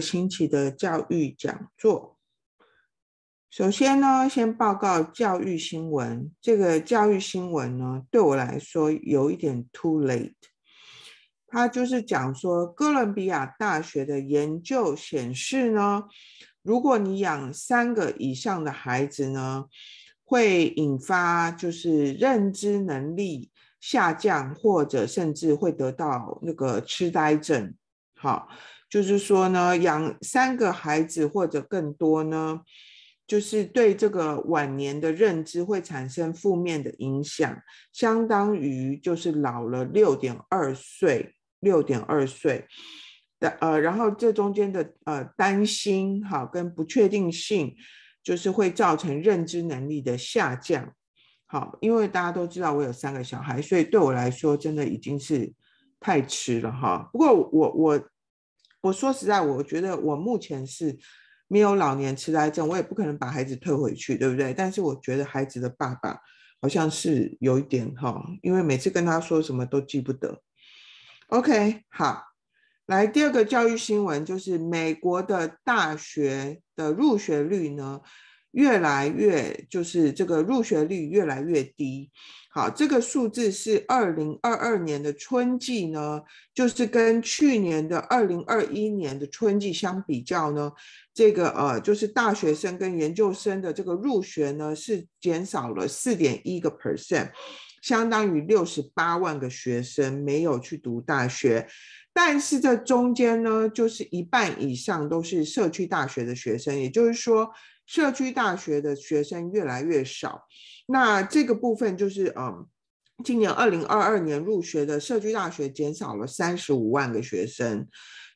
星期的教育讲座。首先呢，先报告教育新闻。这个教育新闻呢，对我来说有一点 too late。它就是讲说，哥伦比亚大学的研究显示呢，如果你养三个以上的孩子呢，会引发就是认知能力下降，或者甚至会得到那个痴呆症。好。就是说呢，养三个孩子或者更多呢，就是对这个晚年的认知会产生负面的影响，相当于就是老了六点二岁，六点二岁的呃，然后这中间的呃担心哈跟不确定性，就是会造成认知能力的下降。好，因为大家都知道我有三个小孩，所以对我来说真的已经是太迟了哈。不过我我。我说实在，我觉得我目前是没有老年痴呆症，我也不可能把孩子退回去，对不对？但是我觉得孩子的爸爸好像是有一点哈，因为每次跟他说什么都记不得。OK，好，来第二个教育新闻就是美国的大学的入学率呢。越来越就是这个入学率越来越低，好，这个数字是二零二二年的春季呢，就是跟去年的二零二一年的春季相比较呢，这个呃，就是大学生跟研究生的这个入学呢是减少了四点一个 percent，相当于六十八万个学生没有去读大学，但是这中间呢，就是一半以上都是社区大学的学生，也就是说。社区大学的学生越来越少，那这个部分就是，嗯，今年二零二二年入学的社区大学减少了三十五万个学生，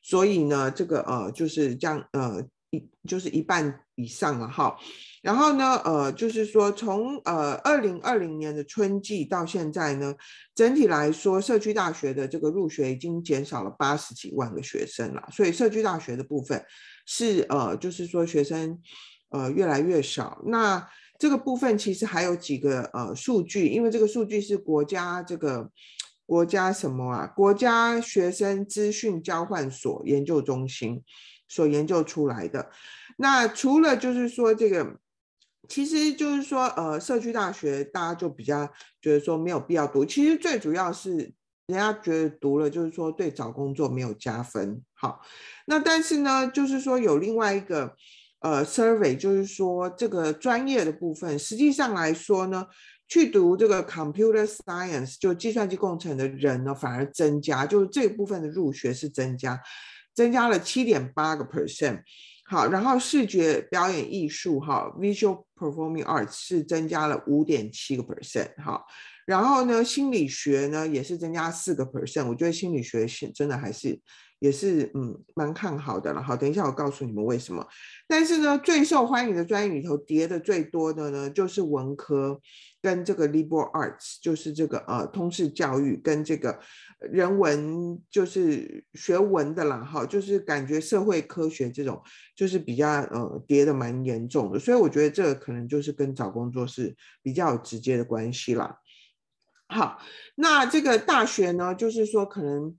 所以呢，这个呃就是这样，呃一就是一半以上了哈。然后呢，呃，就是说从呃二零二零年的春季到现在呢，整体来说社区大学的这个入学已经减少了八十几万个学生了，所以社区大学的部分是呃就是说学生。呃，越来越少。那这个部分其实还有几个呃数据，因为这个数据是国家这个国家什么啊？国家学生资讯交换所研究中心所研究出来的。那除了就是说这个，其实就是说呃，社区大学大家就比较觉得说没有必要读。其实最主要是人家觉得读了就是说对找工作没有加分。好，那但是呢，就是说有另外一个。呃，survey 就是说这个专业的部分，实际上来说呢，去读这个 computer science 就计算机工程的人呢，反而增加，就是这部分的入学是增加，增加了七点八个 percent。好，然后视觉表演艺术哈，visual performing arts 是增加了五点七个 percent。好，然后呢，心理学呢也是增加四个 percent。我觉得心理学是真的还是。也是嗯，蛮看好的了。好，等一下我告诉你们为什么。但是呢，最受欢迎的专业里头跌的最多的呢，就是文科跟这个 liberal arts，就是这个呃通识教育跟这个人文，就是学文的啦。好，就是感觉社会科学这种就是比较呃跌的蛮严重的。所以我觉得这可能就是跟找工作是比较有直接的关系啦。好，那这个大学呢，就是说可能。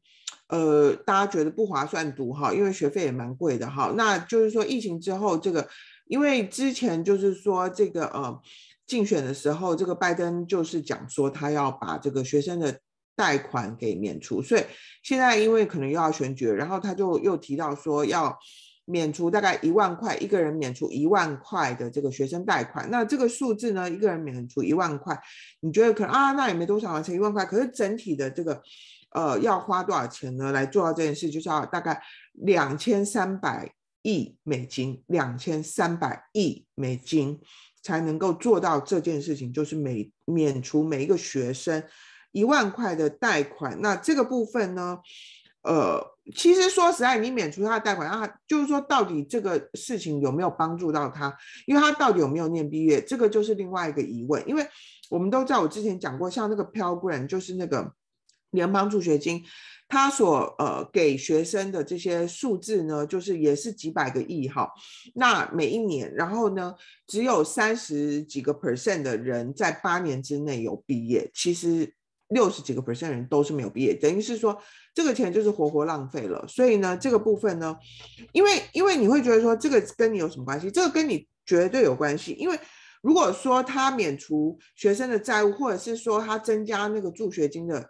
呃，大家觉得不划算读哈，因为学费也蛮贵的哈。那就是说，疫情之后这个，因为之前就是说这个呃竞选的时候，这个拜登就是讲说他要把这个学生的贷款给免除，所以现在因为可能又要选举，然后他就又提到说要免除大概一万块一个人免除一万块的这个学生贷款。那这个数字呢，一个人免除一万块，你觉得可能啊，那也没多少啊，才一万块。可是整体的这个。呃，要花多少钱呢？来做到这件事，就是要大概两千三百亿美金，两千三百亿美金才能够做到这件事情，就是每免除每一个学生一万块的贷款。那这个部分呢，呃，其实说实在，你免除他的贷款，他就是说到底这个事情有没有帮助到他？因为他到底有没有念毕业，这个就是另外一个疑问。因为我们都在我之前讲过，像那个 p e l l g r a n t 就是那个。联邦助学金，它所呃给学生的这些数字呢，就是也是几百个亿哈。那每一年，然后呢，只有三十几个 percent 的人在八年之内有毕业，其实六十几个 percent 人都是没有毕业，等于是说这个钱就是活活浪费了。所以呢，这个部分呢，因为因为你会觉得说这个跟你有什么关系？这个跟你绝对有关系，因为如果说他免除学生的债务，或者是说他增加那个助学金的。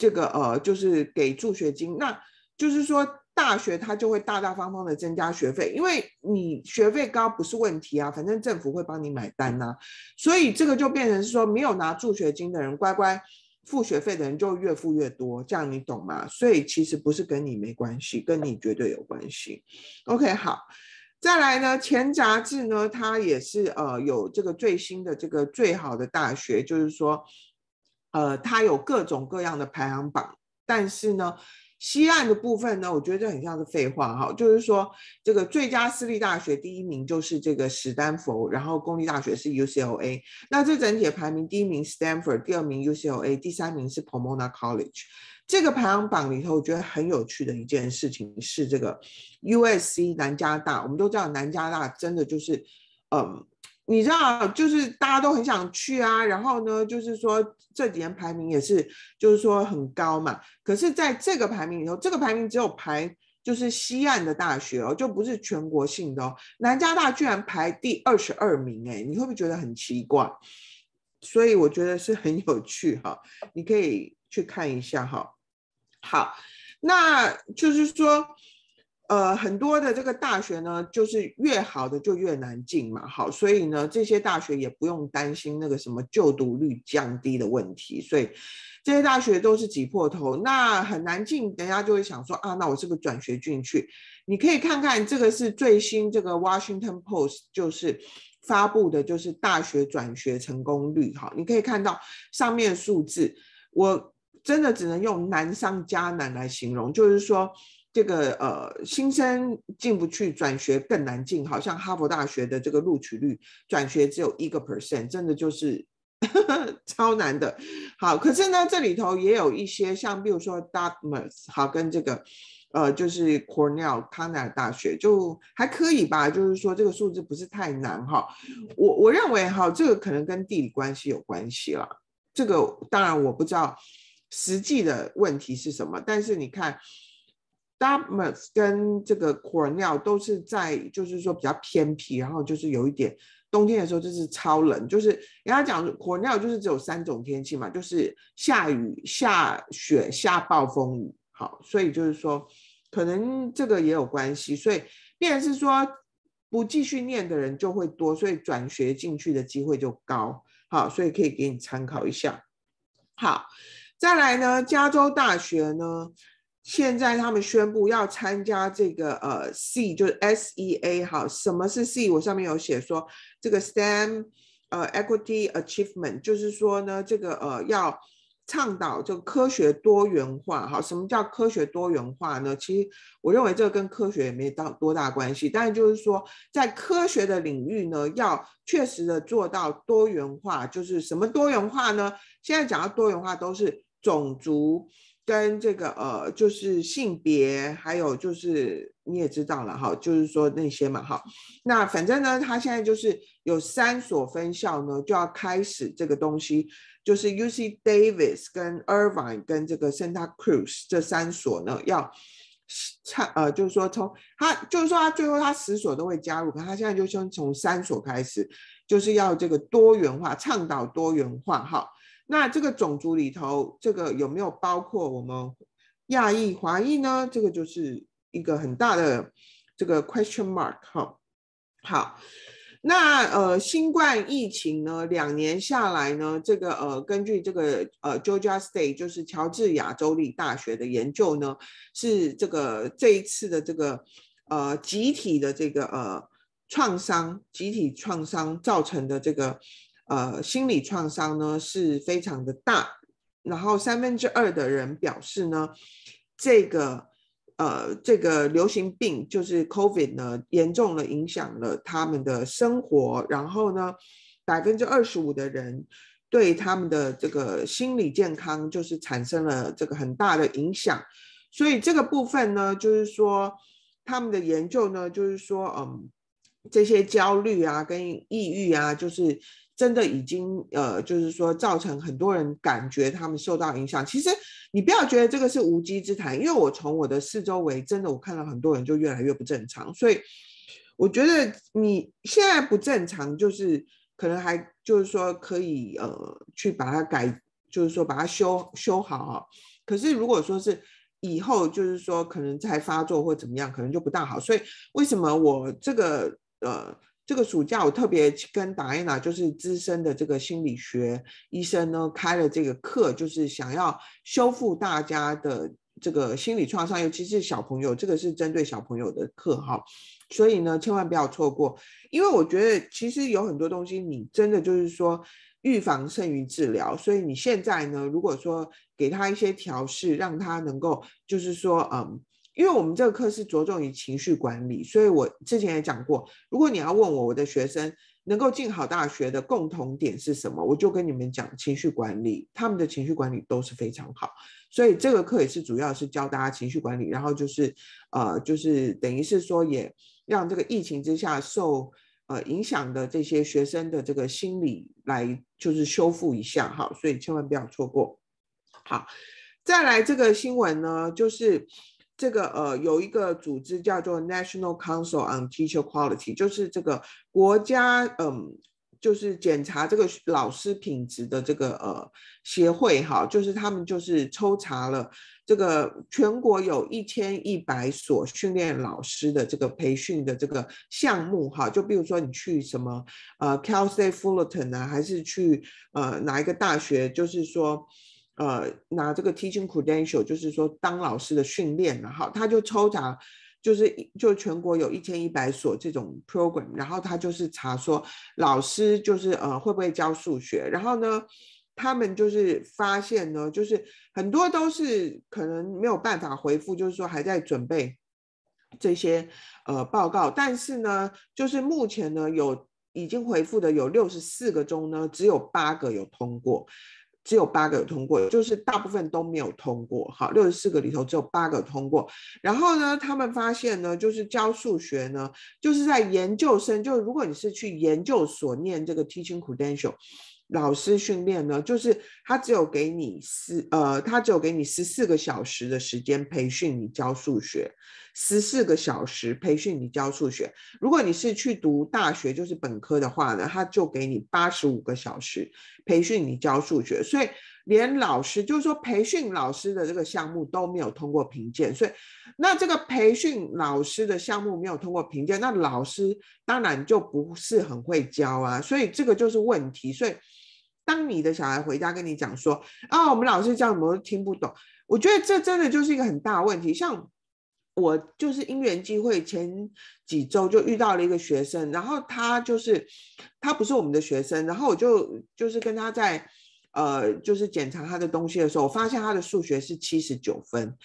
这个呃，就是给助学金，那就是说大学它就会大大方方的增加学费，因为你学费高不是问题啊，反正政府会帮你买单呐，所以这个就变成是说没有拿助学金的人乖乖付学费的人就越付越多，这样你懂吗？所以其实不是跟你没关系，跟你绝对有关系。OK，好，再来呢，钱杂志呢，它也是呃有这个最新的这个最好的大学，就是说。呃，它有各种各样的排行榜，但是呢，西岸的部分呢，我觉得很像是废话哈。就是说，这个最佳私立大学第一名就是这个史丹佛，然后公立大学是 UCLA。那这整体的排名，第一名 Stanford，第二名 UCLA，第三名是 Pomona College。这个排行榜里头，我觉得很有趣的一件事情是这个 USC 南加大。我们都知道南加大真的就是，嗯。你知道，就是大家都很想去啊，然后呢，就是说这几年排名也是，就是说很高嘛。可是在这个排名里头，这个排名只有排就是西岸的大学哦，就不是全国性的哦。南加大居然排第二十二名，哎，你会不会觉得很奇怪？所以我觉得是很有趣哈，你可以去看一下哈。好，那就是说。呃，很多的这个大学呢，就是越好的就越难进嘛，好，所以呢，这些大学也不用担心那个什么就读率降低的问题，所以这些大学都是挤破头，那很难进，人家就会想说啊，那我是不是转学进去？你可以看看这个是最新这个 Washington Post 就是发布的，就是大学转学成功率哈，你可以看到上面数字，我真的只能用难上加难来形容，就是说。这个呃，新生进不去，转学更难进。好像哈佛大学的这个录取率，转学只有一个 percent，真的就是 超难的。好，可是呢，这里头也有一些像，比如说 Dartmouth，好，跟这个呃，就是 Cornell、康奈尔大学就还可以吧，就是说这个数字不是太难哈。我我认为哈，这个可能跟地理关系有关系了。这个当然我不知道实际的问题是什么，但是你看。d r t m o u h 跟这个 Cornell 都是在，就是说比较偏僻，然后就是有一点冬天的时候就是超冷，就是人家讲 Cornell 就是只有三种天气嘛，就是下雨、下雪、下暴风雨，好，所以就是说可能这个也有关系，所以变成是说不继续念的人就会多，所以转学进去的机会就高，好，所以可以给你参考一下。好，再来呢，加州大学呢。现在他们宣布要参加这个呃 C，就是 SEA 哈。什么是 C？我上面有写说这个 STEM 呃 equity achievement，就是说呢这个呃要倡导就科学多元化哈。什么叫科学多元化呢？其实我认为这个跟科学也没到多大关系，但是就是说在科学的领域呢，要确实的做到多元化，就是什么多元化呢？现在讲到多元化都是种族。跟这个呃，就是性别，还有就是你也知道了哈，就是说那些嘛哈。那反正呢，他现在就是有三所分校呢，就要开始这个东西，就是 U C Davis、跟 Irvine、跟这个 Santa Cruz 这三所呢要差呃，就是说从他就是说他最后他十所都会加入，可他现在就先从三所开始，就是要这个多元化，倡导多元化哈。那这个种族里头，这个有没有包括我们亚裔、华裔呢？这个就是一个很大的这个 question mark 哈。好，那呃，新冠疫情呢，两年下来呢，这个呃，根据这个呃 Georgia State 就是乔治亚州立大学的研究呢，是这个这一次的这个呃集体的这个呃创伤，集体创伤造成的这个。呃，心理创伤呢是非常的大，然后三分之二的人表示呢，这个呃，这个流行病就是 COVID 呢，严重的影响了他们的生活，然后呢，百分之二十五的人对他们的这个心理健康就是产生了这个很大的影响，所以这个部分呢，就是说他们的研究呢，就是说，嗯，这些焦虑啊，跟抑郁啊，就是。真的已经呃，就是说造成很多人感觉他们受到影响。其实你不要觉得这个是无稽之谈，因为我从我的四周围，真的我看到很多人就越来越不正常。所以我觉得你现在不正常，就是可能还就是说可以呃去把它改，就是说把它修修好。可是如果说是以后就是说可能再发作或怎么样，可能就不大好。所以为什么我这个呃？这个暑假我特别跟达娜，就是资深的这个心理学医生呢，开了这个课，就是想要修复大家的这个心理创伤，尤其是小朋友，这个是针对小朋友的课哈。所以呢，千万不要错过，因为我觉得其实有很多东西，你真的就是说预防胜于治疗，所以你现在呢，如果说给他一些调试，让他能够就是说，嗯。因为我们这个课是着重于情绪管理，所以我之前也讲过，如果你要问我我的学生能够进好大学的共同点是什么，我就跟你们讲情绪管理，他们的情绪管理都是非常好。所以这个课也是主要是教大家情绪管理，然后就是呃，就是等于是说也让这个疫情之下受呃影响的这些学生的这个心理来就是修复一下哈，所以千万不要错过。好，再来这个新闻呢，就是。这个呃有一个组织叫做 National Council on Teacher Quality，就是这个国家嗯就是检查这个老师品质的这个呃协会哈，就是他们就是抽查了这个全国有一千一百所训练老师的这个培训的这个项目哈，就比如说你去什么呃 Cal State Fullerton 啊，还是去呃哪一个大学，就是说。呃，拿这个 teaching credential，就是说当老师的训练然后他就抽查，就是就全国有一千一百所这种 program，然后他就是查说老师就是呃会不会教数学，然后呢，他们就是发现呢，就是很多都是可能没有办法回复，就是说还在准备这些呃报告，但是呢，就是目前呢有已经回复的有六十四个中呢，只有八个有通过。只有八个有通过，就是大部分都没有通过。好，六十四个里头只有八个通过。然后呢，他们发现呢，就是教数学呢，就是在研究生，就如果你是去研究所念这个 teaching credential。老师训练呢，就是他只有给你十呃，他只有给你十四个小时的时间培训你教数学，十四个小时培训你教数学。如果你是去读大学，就是本科的话呢，他就给你八十五个小时培训你教数学。所以，连老师就是说培训老师的这个项目都没有通过评鉴，所以那这个培训老师的项目没有通过评鉴，那老师当然就不是很会教啊，所以这个就是问题，所以。当你的小孩回家跟你讲说：“啊，我们老师教什么都听不懂。”我觉得这真的就是一个很大问题。像我就是因缘机会，前几周就遇到了一个学生，然后他就是他不是我们的学生，然后我就就是跟他在呃就是检查他的东西的时候，我发现他的数学是七十九分。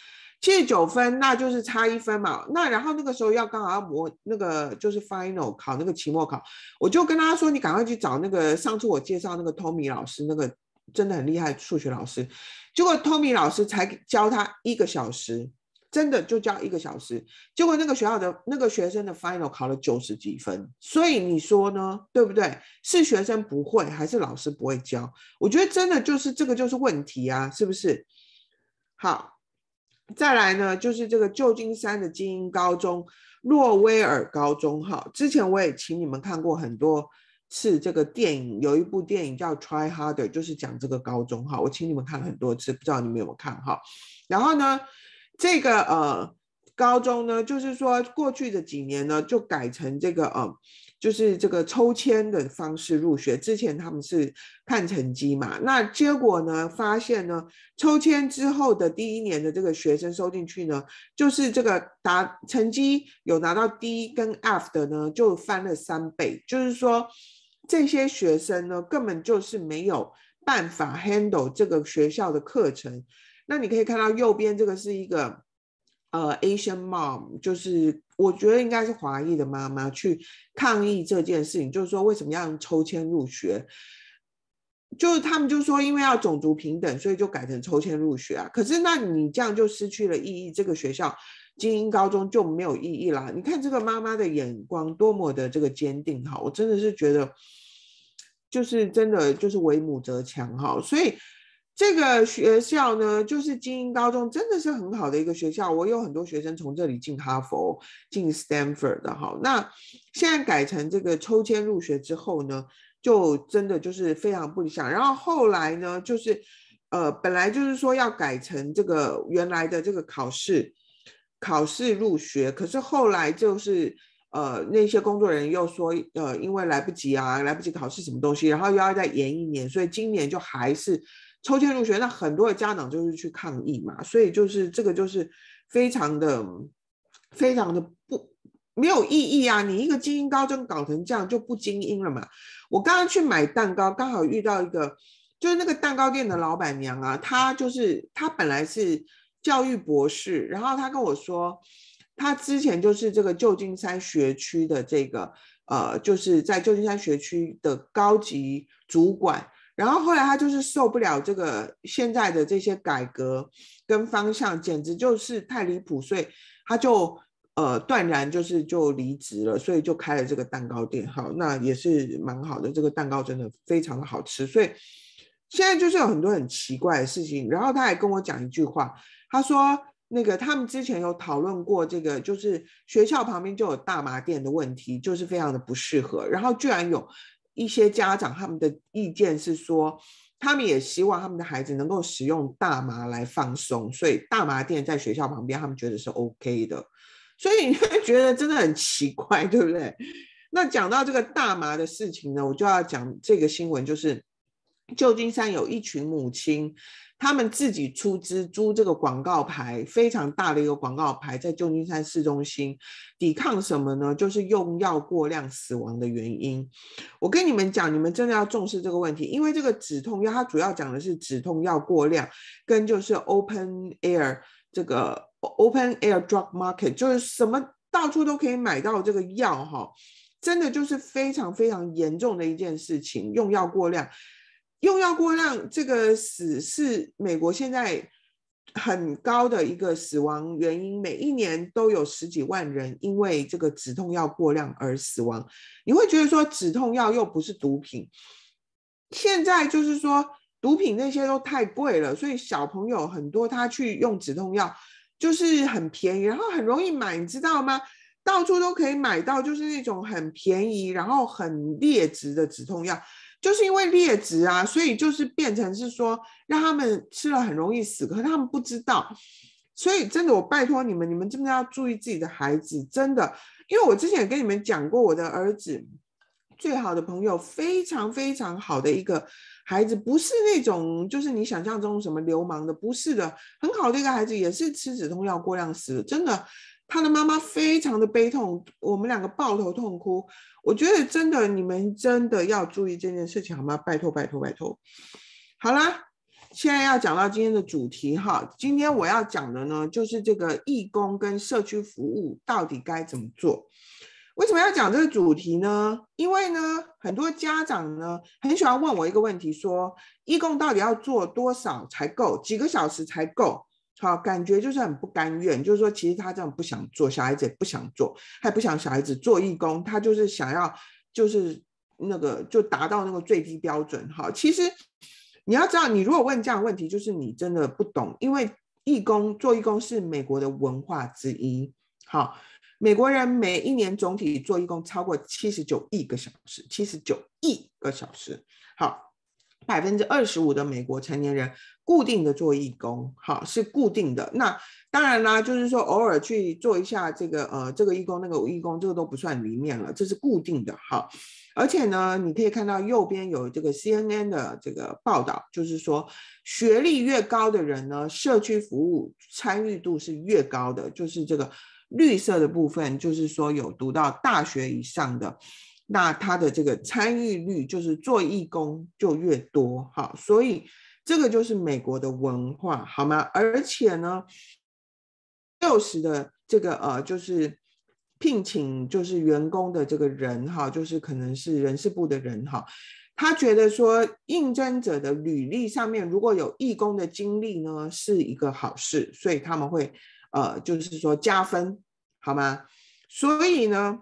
七十九分，那就是差一分嘛。那然后那个时候要刚好要模那个就是 final 考那个期末考，我就跟他说：“你赶快去找那个上次我介绍那个 Tommy 老师，那个真的很厉害数学老师。”结果 Tommy 老师才教他一个小时，真的就教一个小时。结果那个学校的那个学生的 final 考了九十几分，所以你说呢，对不对？是学生不会还是老师不会教？我觉得真的就是这个就是问题啊，是不是？好。再来呢，就是这个旧金山的精英高中诺威尔高中哈，之前我也请你们看过很多次这个电影，有一部电影叫《Try Harder》，就是讲这个高中哈，我请你们看了很多次，不知道你们有没有看哈。然后呢，这个呃高中呢，就是说过去的几年呢，就改成这个呃。就是这个抽签的方式入学，之前他们是看成绩嘛，那结果呢，发现呢，抽签之后的第一年的这个学生收进去呢，就是这个达成绩有拿到 D 跟 F 的呢，就翻了三倍，就是说这些学生呢根本就是没有办法 handle 这个学校的课程，那你可以看到右边这个是一个。呃，Asian mom 就是我觉得应该是华裔的妈妈去抗议这件事情，就是说为什么要抽签入学？就是他们就说因为要种族平等，所以就改成抽签入学啊。可是那你这样就失去了意义，这个学校精英高中就没有意义啦。你看这个妈妈的眼光多么的这个坚定哈，我真的是觉得，就是真的就是为母则强哈，所以。这个学校呢，就是精英高中，真的是很好的一个学校。我有很多学生从这里进哈佛、进 Stanford 的。哈。那现在改成这个抽签入学之后呢，就真的就是非常不理想。然后后来呢，就是呃，本来就是说要改成这个原来的这个考试考试入学，可是后来就是呃，那些工作人员又说，呃，因为来不及啊，来不及考试什么东西，然后又要再延一年，所以今年就还是。抽签入学，那很多的家长就是去抗议嘛，所以就是这个就是非常的非常的不没有意义啊！你一个精英高中搞成这样，就不精英了嘛。我刚刚去买蛋糕，刚好遇到一个，就是那个蛋糕店的老板娘啊，她就是她本来是教育博士，然后她跟我说，她之前就是这个旧金山学区的这个呃，就是在旧金山学区的高级主管。然后后来他就是受不了这个现在的这些改革跟方向，简直就是太离谱，所以他就呃断然就是就离职了，所以就开了这个蛋糕店。好，那也是蛮好的，这个蛋糕真的非常的好吃。所以现在就是有很多很奇怪的事情。然后他还跟我讲一句话，他说那个他们之前有讨论过这个，就是学校旁边就有大麻店的问题，就是非常的不适合。然后居然有。一些家长他们的意见是说，他们也希望他们的孩子能够使用大麻来放松，所以大麻店在学校旁边，他们觉得是 O K 的。所以你会觉得真的很奇怪，对不对？那讲到这个大麻的事情呢，我就要讲这个新闻，就是旧金山有一群母亲。他们自己出资租这个广告牌，非常大的一个广告牌，在旧金山市中心，抵抗什么呢？就是用药过量死亡的原因。我跟你们讲，你们真的要重视这个问题，因为这个止痛药，它主要讲的是止痛药过量，跟就是 open air 这个 open air drug market，就是什么到处都可以买到这个药，哈，真的就是非常非常严重的一件事情，用药过量。用药过量，这个死是美国现在很高的一个死亡原因，每一年都有十几万人因为这个止痛药过量而死亡。你会觉得说止痛药又不是毒品，现在就是说毒品那些都太贵了，所以小朋友很多他去用止痛药就是很便宜，然后很容易买，你知道吗？到处都可以买到，就是那种很便宜然后很劣质的止痛药。就是因为劣质啊，所以就是变成是说让他们吃了很容易死，可是他们不知道。所以真的，我拜托你们，你们真的要注意自己的孩子，真的。因为我之前也跟你们讲过，我的儿子最好的朋友，非常非常好的一个孩子，不是那种就是你想象中什么流氓的，不是的，很好的一个孩子，也是吃止痛药过量死，的，真的。他的妈妈非常的悲痛，我们两个抱头痛哭。我觉得真的，你们真的要注意这件事情好吗？拜托，拜托，拜托。好啦，现在要讲到今天的主题哈。今天我要讲的呢，就是这个义工跟社区服务到底该怎么做？为什么要讲这个主题呢？因为呢，很多家长呢很喜欢问我一个问题，说义工到底要做多少才够？几个小时才够？好，感觉就是很不甘愿，就是说，其实他这样不想做，小孩子也不想做，他不想小孩子做义工，他就是想要，就是那个就达到那个最低标准。好，其实你要知道，你如果问这样的问题，就是你真的不懂，因为义工做义工是美国的文化之一。好，美国人每一年总体做义工超过七十九亿个小时，七十九亿个小时。好。百分之二十五的美国成年人固定的做义工，好是固定的。那当然啦，就是说偶尔去做一下这个呃这个义工那个义工，这个都不算里面了，这是固定的哈。而且呢，你可以看到右边有这个 CNN 的这个报道，就是说学历越高的人呢，社区服务参与度是越高的，就是这个绿色的部分，就是说有读到大学以上的。那他的这个参与率就是做义工就越多哈，所以这个就是美国的文化好吗？而且呢，六十的这个呃，就是聘请就是员工的这个人哈，就是可能是人事部的人哈，他觉得说应征者的履历上面如果有义工的经历呢，是一个好事，所以他们会呃，就是说加分好吗？所以呢。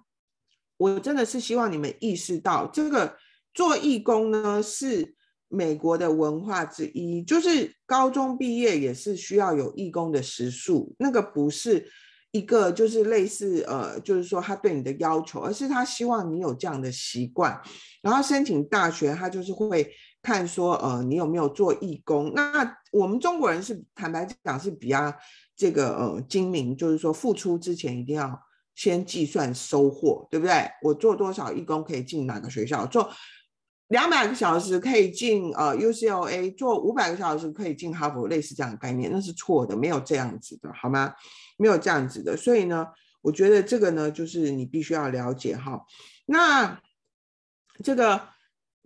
我真的是希望你们意识到，这个做义工呢是美国的文化之一，就是高中毕业也是需要有义工的时数，那个不是一个就是类似呃，就是说他对你的要求，而是他希望你有这样的习惯。然后申请大学，他就是会看说呃你有没有做义工。那我们中国人是坦白讲是比较这个呃精明，就是说付出之前一定要。先计算收获，对不对？我做多少义工可以进哪个学校？做两百个小时可以进呃 UCLA，做五百个小时可以进哈佛，类似这样的概念，那是错的，没有这样子的好吗？没有这样子的，所以呢，我觉得这个呢，就是你必须要了解哈。那这个。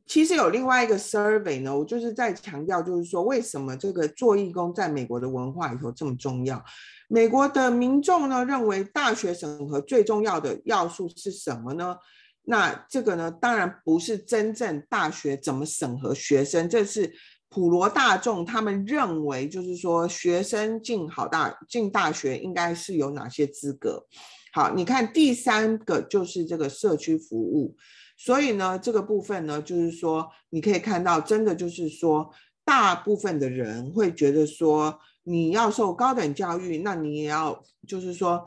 其实有另外一个 survey 呢，我就是在强调，就是说为什么这个做义工在美国的文化里头这么重要？美国的民众呢认为大学审核最重要的要素是什么呢？那这个呢，当然不是真正大学怎么审核学生，这是普罗大众他们认为，就是说学生进好大进大学应该是有哪些资格？好，你看第三个就是这个社区服务。所以呢，这个部分呢，就是说，你可以看到，真的就是说，大部分的人会觉得说，你要受高等教育，那你也要就是说，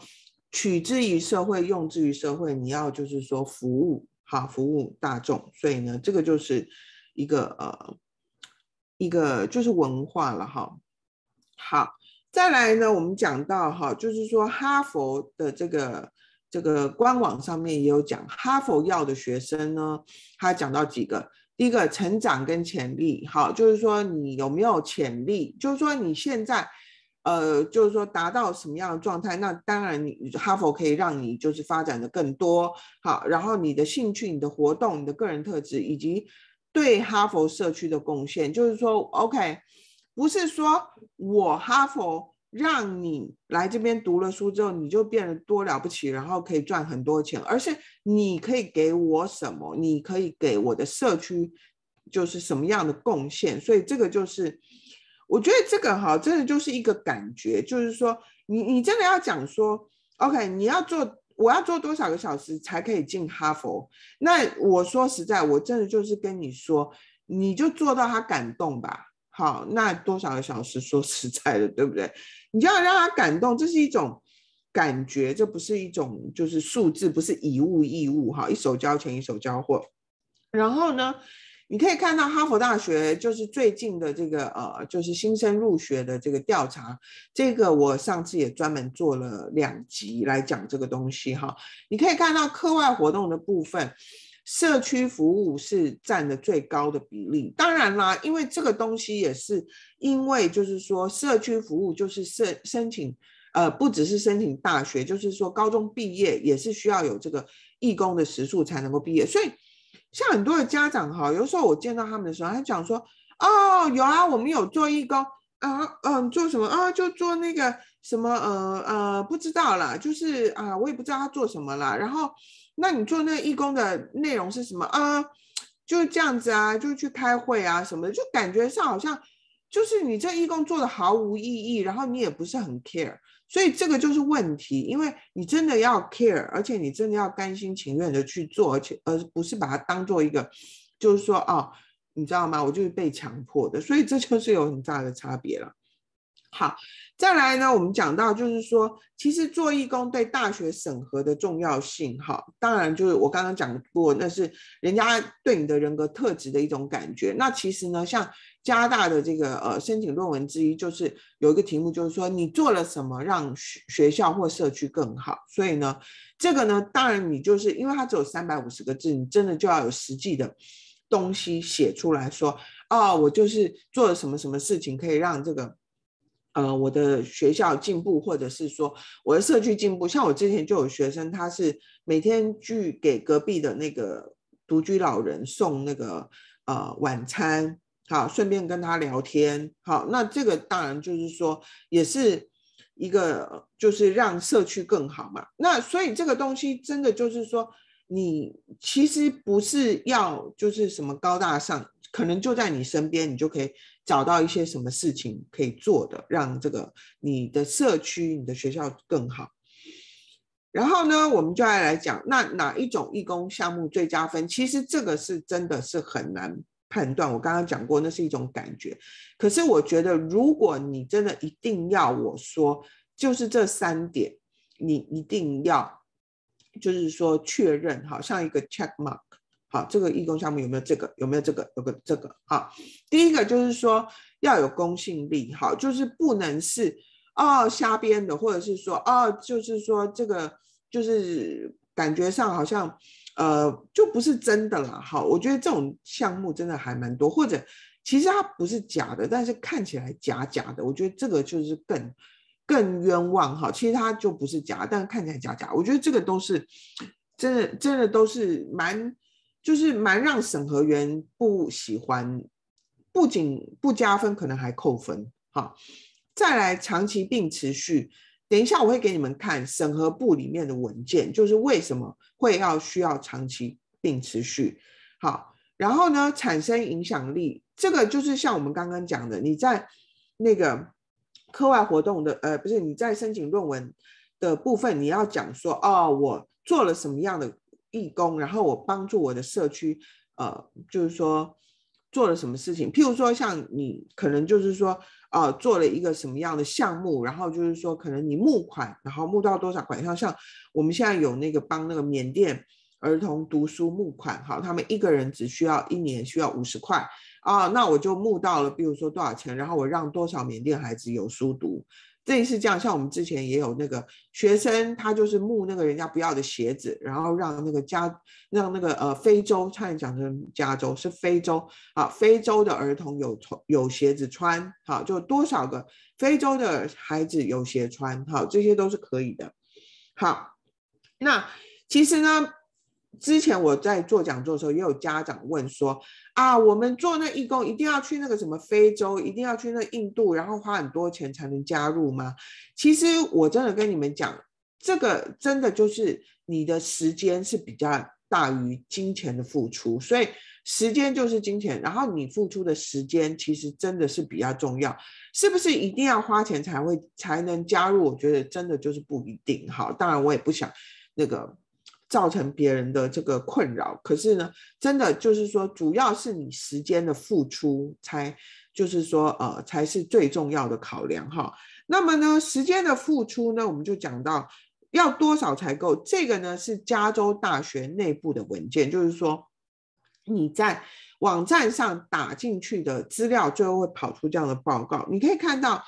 取之于社会，用之于社会，你要就是说服务，哈，服务大众。所以呢，这个就是一个呃，一个就是文化了，哈。好，再来呢，我们讲到哈，就是说哈佛的这个。这个官网上面也有讲，哈佛要的学生呢，他讲到几个，第一个成长跟潜力，好，就是说你有没有潜力，就是说你现在，呃，就是说达到什么样的状态，那当然你哈佛可以让你就是发展的更多，好，然后你的兴趣、你的活动、你的个人特质以及对哈佛社区的贡献，就是说，OK，不是说我哈佛。让你来这边读了书之后，你就变得多了不起，然后可以赚很多钱。而是你可以给我什么？你可以给我的社区就是什么样的贡献？所以这个就是，我觉得这个哈，真的就是一个感觉，就是说你你真的要讲说，OK，你要做，我要做多少个小时才可以进哈佛？那我说实在，我真的就是跟你说，你就做到他感动吧。好，那多少个小时？说实在的，对不对？你就要让他感动，这是一种感觉，这不是一种就是数字，不是以物易物哈，一手交钱一手交货。然后呢，你可以看到哈佛大学就是最近的这个呃，就是新生入学的这个调查，这个我上次也专门做了两集来讲这个东西哈。你可以看到课外活动的部分。社区服务是占的最高的比例，当然啦，因为这个东西也是因为就是说社区服务就是申申请，呃，不只是申请大学，就是说高中毕业也是需要有这个义工的时数才能够毕业，所以像很多的家长哈，有时候我见到他们的时候，他讲说，哦，有啊，我们有做义工啊，嗯，做什么啊？就做那个什么呃呃，不知道啦，就是啊，我也不知道他做什么啦。然后。那你做那个义工的内容是什么？呃，就是这样子啊，就去开会啊什么的，就感觉上好像就是你这义工做的毫无意义，然后你也不是很 care，所以这个就是问题，因为你真的要 care，而且你真的要甘心情愿的去做，而且而不是把它当做一个，就是说哦，你知道吗？我就是被强迫的，所以这就是有很大的差别了。好，再来呢，我们讲到就是说，其实做义工对大学审核的重要性，哈，当然就是我刚刚讲过，那是人家对你的人格特质的一种感觉。那其实呢，像加拿大的这个呃申请论文之一，就是有一个题目，就是说你做了什么让学学校或社区更好。所以呢，这个呢，当然你就是因为它只有三百五十个字，你真的就要有实际的东西写出来说，哦，我就是做了什么什么事情可以让这个。呃，我的学校进步，或者是说我的社区进步，像我之前就有学生，他是每天去给隔壁的那个独居老人送那个呃晚餐，好，顺便跟他聊天，好，那这个当然就是说，也是一个就是让社区更好嘛。那所以这个东西真的就是说，你其实不是要就是什么高大上，可能就在你身边，你就可以。找到一些什么事情可以做的，让这个你的社区、你的学校更好。然后呢，我们就来来讲，那哪一种义工项目最加分？其实这个是真的是很难判断。我刚刚讲过，那是一种感觉。可是我觉得，如果你真的一定要我说，就是这三点，你一定要，就是说确认，好像一个 check mark。好，这个义工项目有没有这个？有没有这个？有个这个哈。第一个就是说要有公信力，好，就是不能是哦瞎编的，或者是说哦，就是说这个就是感觉上好像呃就不是真的啦。好，我觉得这种项目真的还蛮多，或者其实它不是假的，但是看起来假假的。我觉得这个就是更更冤枉哈。其实它就不是假，但是看起来假假。我觉得这个都是真的，真的都是蛮。就是蛮让审核员不喜欢，不仅不加分，可能还扣分。好，再来长期并持续。等一下我会给你们看审核部里面的文件，就是为什么会要需要长期并持续。好，然后呢产生影响力，这个就是像我们刚刚讲的，你在那个课外活动的呃，不是你在申请论文的部分，你要讲说哦，我做了什么样的。义工，然后我帮助我的社区，呃，就是说做了什么事情。譬如说，像你可能就是说，啊，做了一个什么样的项目，然后就是说，可能你募款，然后募到多少款像像我们现在有那个帮那个缅甸儿童读书募款，好，他们一个人只需要一年需要五十块啊，那我就募到了，比如说多少钱，然后我让多少缅甸孩子有书读。一次这样，像我们之前也有那个学生，他就是募那个人家不要的鞋子，然后让那个加让那个呃非洲，差点讲成加州是非洲啊，非洲的儿童有有鞋子穿，好，就多少个非洲的孩子有鞋穿，好，这些都是可以的。好，那其实呢？之前我在做讲座的时候，也有家长问说：“啊，我们做那义工，一定要去那个什么非洲，一定要去那印度，然后花很多钱才能加入吗？”其实我真的跟你们讲，这个真的就是你的时间是比较大于金钱的付出，所以时间就是金钱。然后你付出的时间其实真的是比较重要，是不是一定要花钱才会才能加入？我觉得真的就是不一定。好，当然我也不想那个。造成别人的这个困扰，可是呢，真的就是说，主要是你时间的付出才，就是说，呃，才是最重要的考量哈。那么呢，时间的付出呢，我们就讲到要多少才够。这个呢是加州大学内部的文件，就是说你在网站上打进去的资料，最后会跑出这样的报告。你可以看到，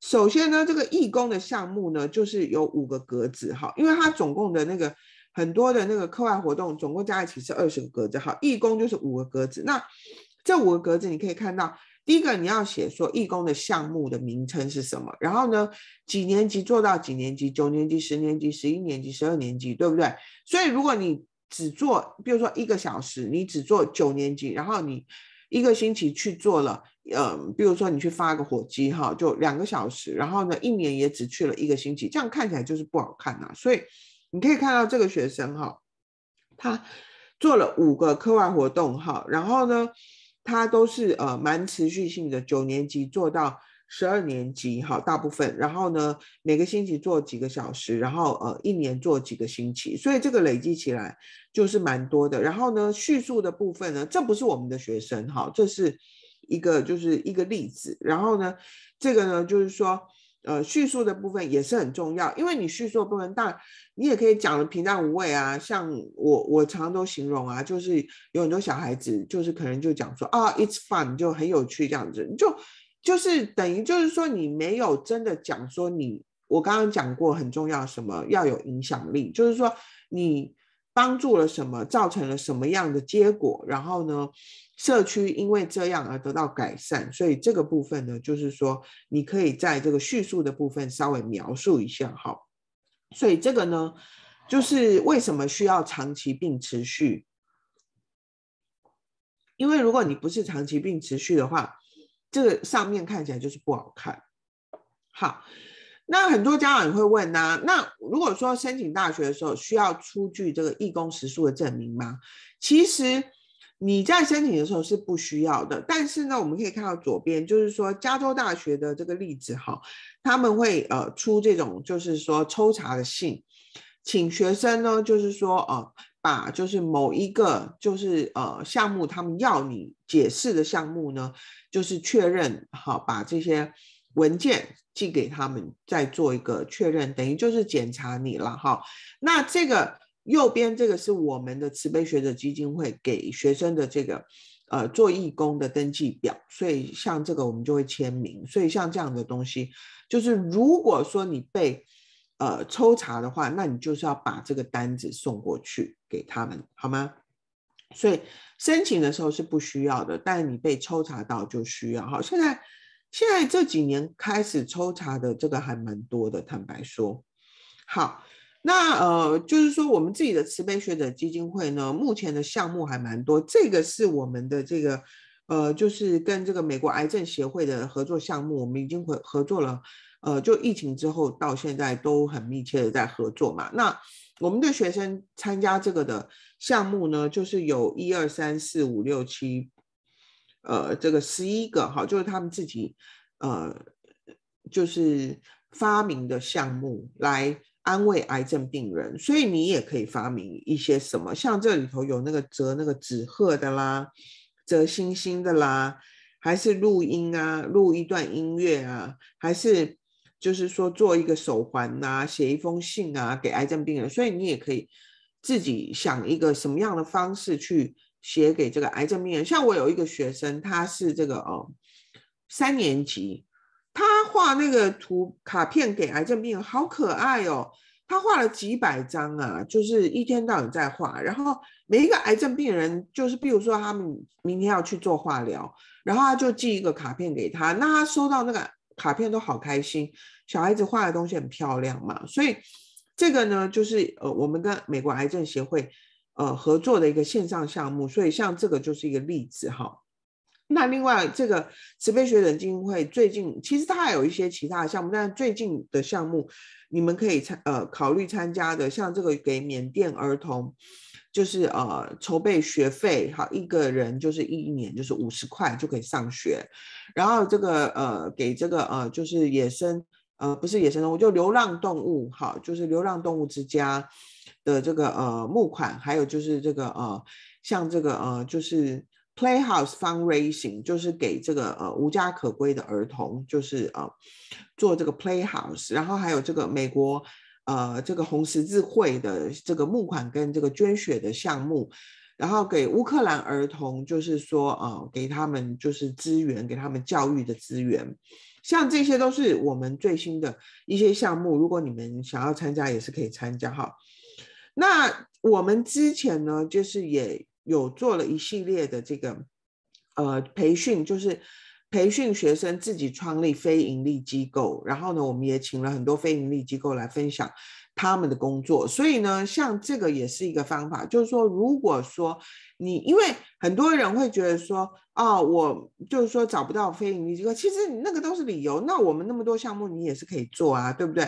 首先呢，这个义工的项目呢，就是有五个格子哈，因为它总共的那个。很多的那个课外活动，总共加一起是二十个格子。好，义工就是五个格子。那这五个格子，你可以看到，第一个你要写说义工的项目的名称是什么。然后呢，几年级做到几年级？九年级、十年级、十一年级、十二年级，对不对？所以如果你只做，比如说一个小时，你只做九年级，然后你一个星期去做了，嗯，比如说你去发个火机，哈，就两个小时。然后呢，一年也只去了一个星期，这样看起来就是不好看啊。所以。你可以看到这个学生哈，他做了五个课外活动哈，然后呢，他都是呃蛮持续性的，九年级做到十二年级哈，大部分，然后呢，每个星期做几个小时，然后呃一年做几个星期，所以这个累积起来就是蛮多的。然后呢，叙述的部分呢，这不是我们的学生哈，这是一个就是一个例子。然后呢，这个呢就是说。呃，叙述的部分也是很重要，因为你叙述的部分，但你也可以讲的平淡无味啊。像我，我常常都形容啊，就是有很多小孩子，就是可能就讲说啊，it's fun，就很有趣这样子，就就是等于就是说你没有真的讲说你，我刚刚讲过很重要什么，要有影响力，就是说你。帮助了什么，造成了什么样的结果？然后呢，社区因为这样而得到改善，所以这个部分呢，就是说你可以在这个叙述的部分稍微描述一下哈。所以这个呢，就是为什么需要长期并持续？因为如果你不是长期并持续的话，这个上面看起来就是不好看。好。那很多家长也会问呢，那如果说申请大学的时候需要出具这个义工时数的证明吗？其实你在申请的时候是不需要的。但是呢，我们可以看到左边就是说加州大学的这个例子哈，他们会呃出这种就是说抽查的信，请学生呢就是说呃把就是某一个就是呃项目，他们要你解释的项目呢，就是确认好把这些。文件寄给他们，再做一个确认，等于就是检查你了哈。那这个右边这个是我们的慈悲学者基金会给学生的这个呃做义工的登记表，所以像这个我们就会签名。所以像这样的东西，就是如果说你被呃抽查的话，那你就是要把这个单子送过去给他们，好吗？所以申请的时候是不需要的，但你被抽查到就需要哈。现在。现在这几年开始抽查的这个还蛮多的，坦白说。好，那呃，就是说我们自己的慈悲学者基金会呢，目前的项目还蛮多。这个是我们的这个呃，就是跟这个美国癌症协会的合作项目，我们已经合合作了。呃，就疫情之后到现在都很密切的在合作嘛。那我们的学生参加这个的项目呢，就是有一二三四五六七。呃，这个十一个哈，就是他们自己，呃，就是发明的项目来安慰癌症病人，所以你也可以发明一些什么，像这里头有那个折那个纸鹤的啦，折星星的啦，还是录音啊，录一段音乐啊，还是就是说做一个手环呐，写一封信啊给癌症病人，所以你也可以自己想一个什么样的方式去。写给这个癌症病人，像我有一个学生，他是这个哦三年级，他画那个图卡片给癌症病人，好可爱哦！他画了几百张啊，就是一天到晚在画。然后每一个癌症病人，就是比如说他们明天要去做化疗，然后他就寄一个卡片给他，那他收到那个卡片都好开心。小孩子画的东西很漂亮嘛，所以这个呢，就是呃，我们跟美国癌症协会。呃，合作的一个线上项目，所以像这个就是一个例子哈。那另外，这个慈悲学人基金会最近其实它还有一些其他的项目，但最近的项目你们可以参呃考虑参加的，像这个给缅甸儿童就是呃筹备学费，好一个人就是一年就是五十块就可以上学。然后这个呃给这个呃就是野生呃不是野生动物就流浪动物，哈，就是流浪动物之家。的这个呃募款，还有就是这个呃，像这个呃，就是 Playhouse Fundraising，就是给这个呃无家可归的儿童，就是呃做这个 Playhouse，然后还有这个美国呃这个红十字会的这个募款跟这个捐血的项目，然后给乌克兰儿童，就是说啊给他们就是资源，给他们教育的资源，像这些都是我们最新的一些项目，如果你们想要参加也是可以参加哈。那我们之前呢，就是也有做了一系列的这个呃培训，就是培训学生自己创立非盈利机构。然后呢，我们也请了很多非盈利机构来分享他们的工作。所以呢，像这个也是一个方法，就是说，如果说你，因为很多人会觉得说，啊，我就是说找不到非盈利机构，其实那个都是理由。那我们那么多项目，你也是可以做啊，对不对？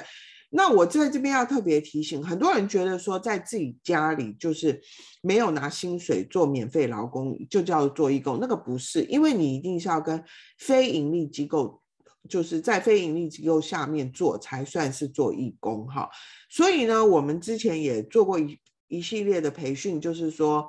那我在这边要特别提醒，很多人觉得说在自己家里就是没有拿薪水做免费劳工就叫做义工，那个不是，因为你一定是要跟非盈利机构，就是在非盈利机构下面做才算是做义工哈。所以呢，我们之前也做过一一系列的培训，就是说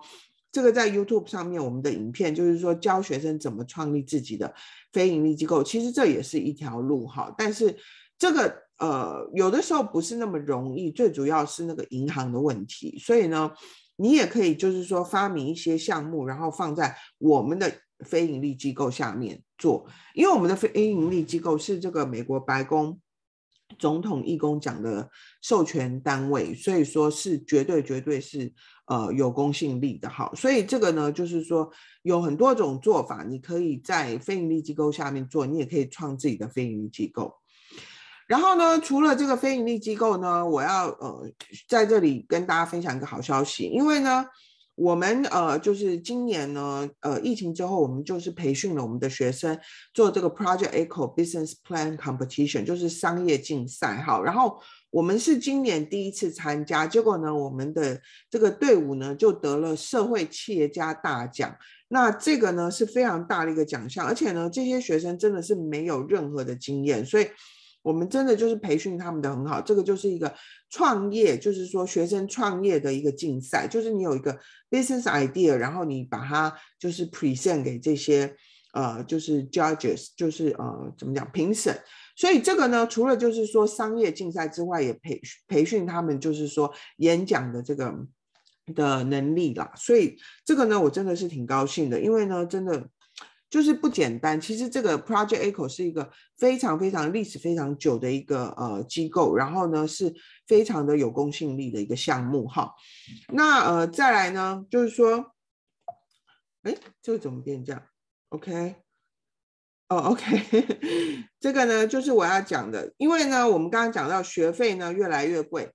这个在 YouTube 上面我们的影片就是说教学生怎么创立自己的非盈利机构，其实这也是一条路哈，但是。这个呃，有的时候不是那么容易，最主要是那个银行的问题。所以呢，你也可以就是说发明一些项目，然后放在我们的非盈利机构下面做，因为我们的非盈利机构是这个美国白宫总统义工奖的授权单位，所以说是绝对绝对是呃有公信力的哈。所以这个呢，就是说有很多种做法，你可以在非盈利机构下面做，你也可以创自己的非盈利机构。然后呢，除了这个非盈利机构呢，我要呃在这里跟大家分享一个好消息，因为呢，我们呃就是今年呢，呃疫情之后，我们就是培训了我们的学生做这个 Project Eco Business Plan Competition，就是商业竞赛，哈。然后我们是今年第一次参加，结果呢，我们的这个队伍呢就得了社会企业家大奖，那这个呢是非常大的一个奖项，而且呢，这些学生真的是没有任何的经验，所以。我们真的就是培训他们的很好，这个就是一个创业，就是说学生创业的一个竞赛，就是你有一个 business idea，然后你把它就是 present 给这些呃，就是 judges，就是呃怎么讲评审。所以这个呢，除了就是说商业竞赛之外，也培培训他们就是说演讲的这个的能力啦。所以这个呢，我真的是挺高兴的，因为呢，真的。就是不简单。其实这个 Project Echo 是一个非常非常历史非常久的一个呃机构，然后呢是非常的有公信力的一个项目哈。那呃再来呢，就是说，哎，这个怎么变这样？OK，哦 OK，这个呢就是我要讲的，因为呢我们刚刚讲到学费呢越来越贵。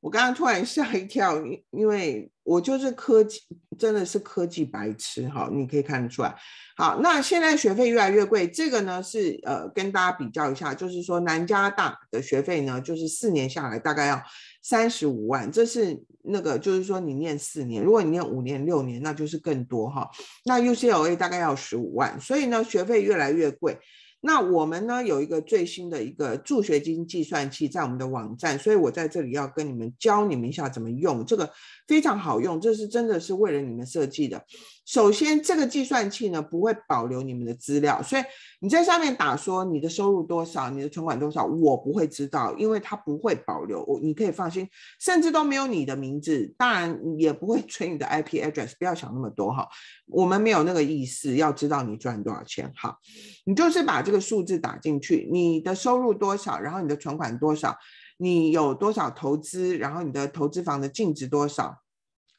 我刚刚突然吓一跳，因为，我就是科技，真的是科技白痴哈，你可以看得出来。好，那现在学费越来越贵，这个呢是呃跟大家比较一下，就是说南加大的学费呢，就是四年下来大概要三十五万，这是那个就是说你念四年，如果你念五年、六年，那就是更多哈。那 UCLA 大概要十五万，所以呢学费越来越贵。那我们呢有一个最新的一个助学金计算器在我们的网站，所以我在这里要跟你们教你们一下怎么用，这个非常好用，这是真的是为了你们设计的。首先，这个计算器呢不会保留你们的资料，所以你在上面打说你的收入多少，你的存款多少，我不会知道，因为它不会保留。我你可以放心，甚至都没有你的名字，当然也不会存你的 IP address，不要想那么多哈。我们没有那个意思，要知道你赚多少钱哈。你就是把这个数字打进去，你的收入多少，然后你的存款多少，你有多少投资，然后你的投资房的净值多少，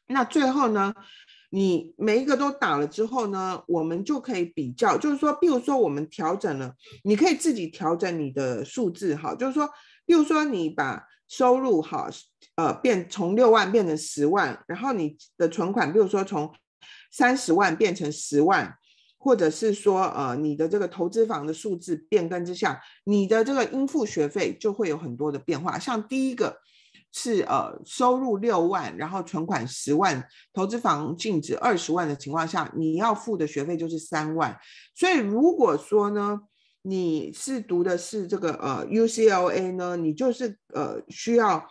那最后呢？你每一个都打了之后呢，我们就可以比较，就是说，比如说我们调整了，你可以自己调整你的数字，哈，就是说，比如说你把收入哈，呃，变从六万变成十万，然后你的存款，比如说从三十万变成十万，或者是说，呃，你的这个投资房的数字变更之下，你的这个应付学费就会有很多的变化，像第一个。是呃，收入六万，然后存款十万，投资房净值二十万的情况下，你要付的学费就是三万。所以如果说呢，你是读的是这个呃 UCLA 呢，你就是呃需要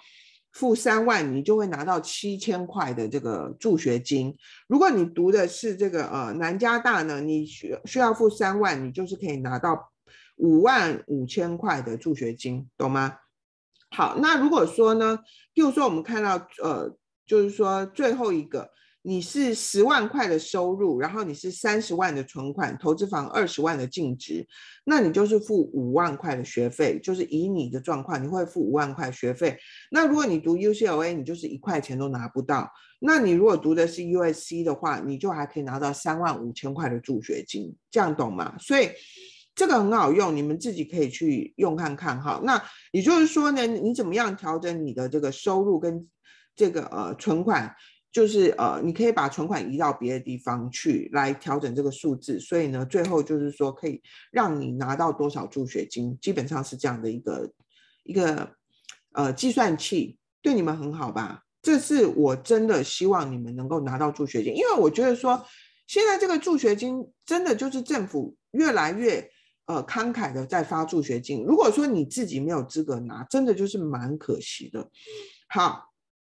付三万，你就会拿到七千块的这个助学金。如果你读的是这个呃南加大呢，你需需要付三万，你就是可以拿到五万五千块的助学金，懂吗？好，那如果说呢，比如说我们看到，呃，就是说最后一个，你是十万块的收入，然后你是三十万的存款，投资房二十万的净值，那你就是付五万块的学费，就是以你的状况，你会付五万块学费。那如果你读 UCLA，你就是一块钱都拿不到。那你如果读的是 USC 的话，你就还可以拿到三万五千块的助学金，这样懂吗？所以。这个很好用，你们自己可以去用看看哈。那也就是说呢，你怎么样调整你的这个收入跟这个呃存款，就是呃，你可以把存款移到别的地方去，来调整这个数字。所以呢，最后就是说可以让你拿到多少助学金，基本上是这样的一个一个呃计算器，对你们很好吧？这是我真的希望你们能够拿到助学金，因为我觉得说现在这个助学金真的就是政府越来越。呃，慷慨的在发助学金。如果说你自己没有资格拿，真的就是蛮可惜的。好。